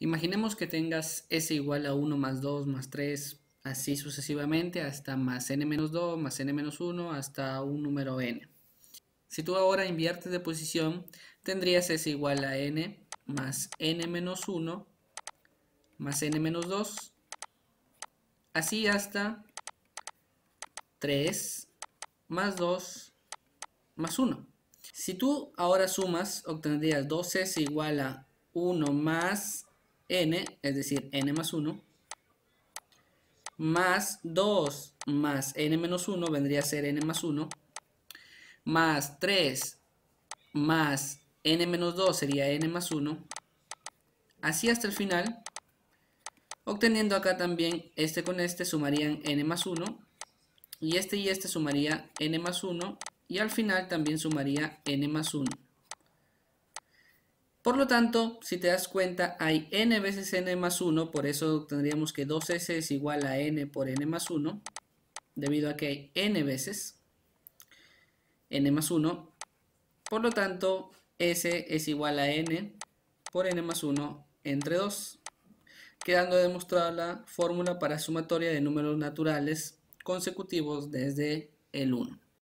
Imaginemos que tengas S igual a 1 más 2 más 3, así sucesivamente hasta más n menos 2 más n menos 1 hasta un número n. Si tú ahora inviertes de posición, tendrías S igual a n más n menos 1 más n menos 2, así hasta 3 más 2 más 1. Si tú ahora sumas, obtendrías 2S igual a 1 más n, es decir, n más 1, más 2 más n menos 1 vendría a ser n más 1, más 3 más n menos 2 sería n más 1, así hasta el final, obteniendo acá también este con este sumarían n más 1, y este y este sumaría n más 1, y al final también sumaría n más 1. Por lo tanto, si te das cuenta, hay n veces n más 1, por eso tendríamos que 2s es igual a n por n más 1, debido a que hay n veces n más 1. Por lo tanto, s es igual a n por n más 1 entre 2, quedando demostrada la fórmula para sumatoria de números naturales consecutivos desde el 1.